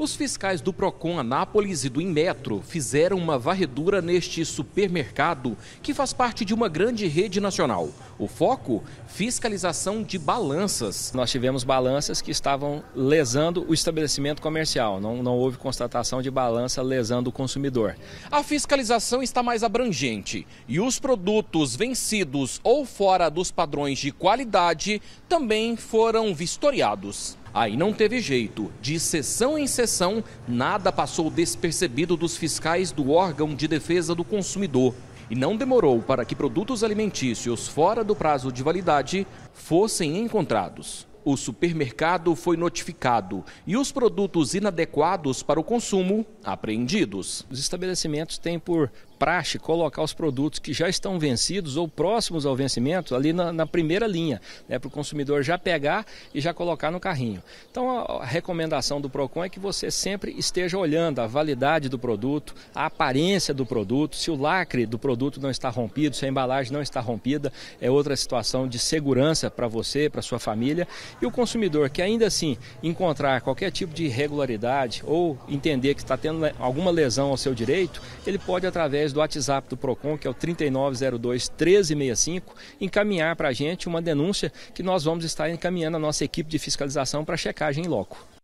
Os fiscais do Procon Anápolis e do Inmetro fizeram uma varredura neste supermercado que faz parte de uma grande rede nacional. O foco? Fiscalização de balanças. Nós tivemos balanças que estavam lesando o estabelecimento comercial. Não, não houve constatação de balança lesando o consumidor. A fiscalização está mais abrangente e os produtos vencidos ou fora dos padrões de qualidade também foram vistoriados. Aí não teve jeito. De sessão em sessão, nada passou despercebido dos fiscais do órgão de defesa do consumidor. E não demorou para que produtos alimentícios fora do prazo de validade fossem encontrados. O supermercado foi notificado e os produtos inadequados para o consumo apreendidos. Os estabelecimentos têm por praxe colocar os produtos que já estão vencidos ou próximos ao vencimento ali na, na primeira linha, né, para o consumidor já pegar e já colocar no carrinho. Então a recomendação do PROCON é que você sempre esteja olhando a validade do produto, a aparência do produto, se o lacre do produto não está rompido, se a embalagem não está rompida, é outra situação de segurança para você, para sua família. E o consumidor que ainda assim encontrar qualquer tipo de irregularidade ou entender que está tendo alguma lesão ao seu direito, ele pode através através do WhatsApp do PROCON, que é o 3902 1365, encaminhar para a gente uma denúncia que nós vamos estar encaminhando a nossa equipe de fiscalização para checagem em loco.